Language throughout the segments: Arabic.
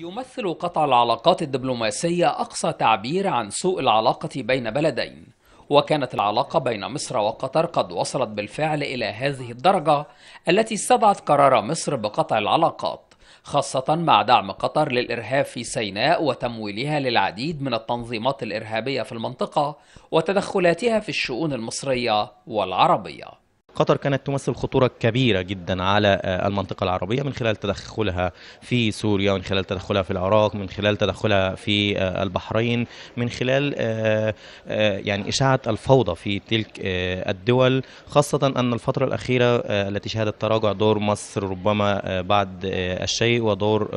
يمثل قطع العلاقات الدبلوماسية أقصى تعبير عن سوء العلاقة بين بلدين وكانت العلاقة بين مصر وقطر قد وصلت بالفعل إلى هذه الدرجة التي استدعت قرار مصر بقطع العلاقات خاصة مع دعم قطر للإرهاب في سيناء وتمويلها للعديد من التنظيمات الإرهابية في المنطقة وتدخلاتها في الشؤون المصرية والعربية قطر كانت تمثل خطورة كبيرة جدا على آه، المنطقة العربية من خلال تدخلها في سوريا من خلال تدخلها في العراق من خلال تدخلها في آه، البحرين من خلال آه، يعني إشاعة الفوضى في تلك الدول خاصة أن الفترة الأخيرة التي شهدت تراجع دور مصر ربما بعد الشيء ودور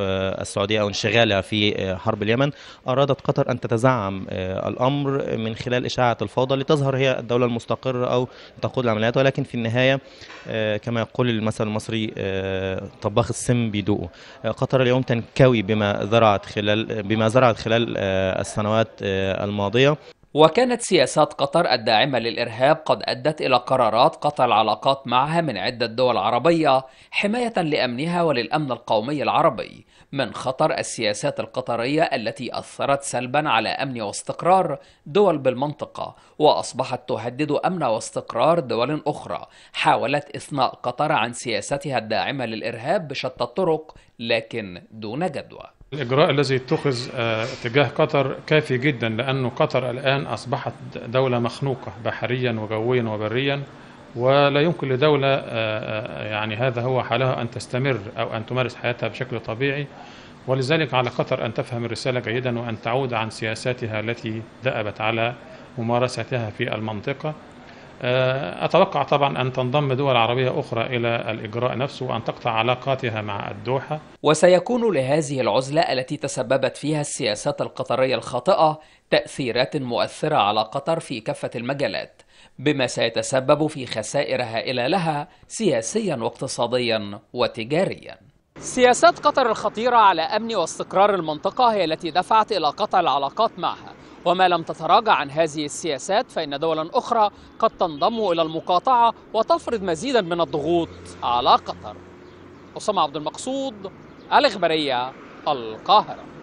السعودية أو انشغالها في حرب اليمن أرادت قطر أن تتزعم الأمر من خلال إشاعة الفوضى لتظهر هي الدولة المستقرة أو تقود العمليات ولكن في النهايه آه، كما يقول المثل المصري آه، طباخ السم بيدوقه آه، قطر اليوم تنكوي بما زرعت خلال بما زرعت خلال السنوات الماضيه وكانت سياسات قطر الداعمة للإرهاب قد أدت إلى قرارات قطع العلاقات معها من عدة دول عربية حماية لأمنها وللأمن القومي العربي من خطر السياسات القطرية التي أثرت سلبا على أمن واستقرار دول بالمنطقة وأصبحت تهدد أمن واستقرار دول أخرى حاولت إثناء قطر عن سياستها الداعمة للإرهاب بشتى الطرق لكن دون جدوى الإجراء الذي اتخذ آه، تجاه قطر كافي جدا لأن قطر الآن أصبحت دولة مخنوقة بحريا وجويا وبريا ولا يمكن لدولة آه، آه، يعني هذا هو حالها أن تستمر أو أن تمارس حياتها بشكل طبيعي ولذلك على قطر أن تفهم الرسالة جيدا وأن تعود عن سياساتها التي دأبت على ممارستها في المنطقة آه، أتوقع طبعا أن تنضم دول عربية أخرى إلى الإجراء نفسه وأن تقطع علاقاتها مع الدوحة وسيكون لهذه العزلة التي تسببت فيها السياسات القطرية الخاطئة تأثيرات مؤثرة على قطر في كافة المجالات بما سيتسبب في خسائر هائلة لها سياسيا واقتصاديا وتجاريا سياسات قطر الخطيرة على أمن واستقرار المنطقة هي التي دفعت إلى قطع العلاقات معها وما لم تتراجع عن هذه السياسات فإن دولا أخرى قد تنضم إلى المقاطعة وتفرض مزيدا من الضغوط على قطر أسامة عبد المقصود الإخبارية القاهرة